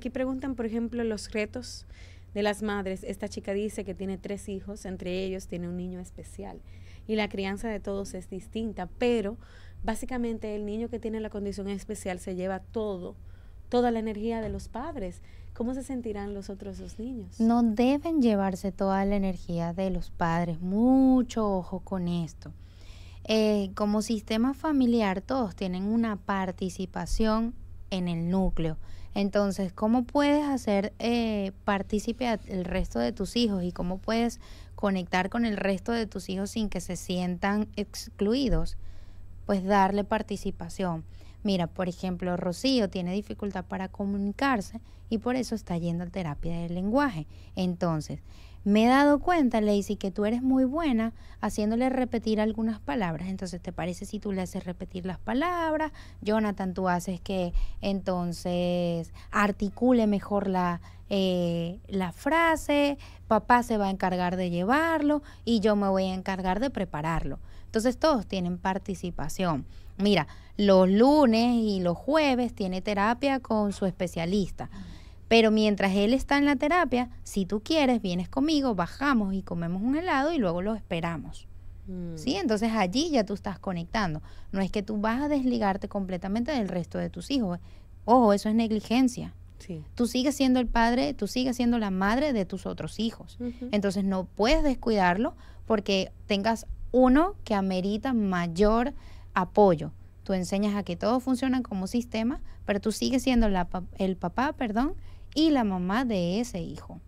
Aquí preguntan, por ejemplo, los retos de las madres. Esta chica dice que tiene tres hijos, entre ellos tiene un niño especial y la crianza de todos es distinta, pero básicamente el niño que tiene la condición especial se lleva todo, toda la energía de los padres. ¿Cómo se sentirán los otros dos niños? No deben llevarse toda la energía de los padres. Mucho ojo con esto. Eh, como sistema familiar todos tienen una participación en el núcleo. Entonces, ¿cómo puedes hacer eh, partícipe al resto de tus hijos y cómo puedes conectar con el resto de tus hijos sin que se sientan excluidos? Pues darle participación. Mira, por ejemplo, Rocío tiene dificultad para comunicarse y por eso está yendo a terapia del lenguaje. Entonces, me he dado cuenta, Lacey, que tú eres muy buena haciéndole repetir algunas palabras. Entonces, ¿te parece si tú le haces repetir las palabras? Jonathan, tú haces que entonces articule mejor la, eh, la frase, papá se va a encargar de llevarlo y yo me voy a encargar de prepararlo. Entonces, todos tienen participación. Mira, los lunes y los jueves tiene terapia con su especialista. Pero mientras él está en la terapia, si tú quieres, vienes conmigo, bajamos y comemos un helado y luego lo esperamos. Mm. ¿Sí? Entonces allí ya tú estás conectando. No es que tú vas a desligarte completamente del resto de tus hijos. Ojo, eso es negligencia. Tú sigues siendo el padre, tú sigues siendo la madre de tus otros hijos. Entonces no puedes descuidarlo porque tengas uno que amerita mayor apoyo. Tú enseñas a que todo funciona como sistema, pero tú sigues siendo el papá, perdón, y la mamá de ese hijo.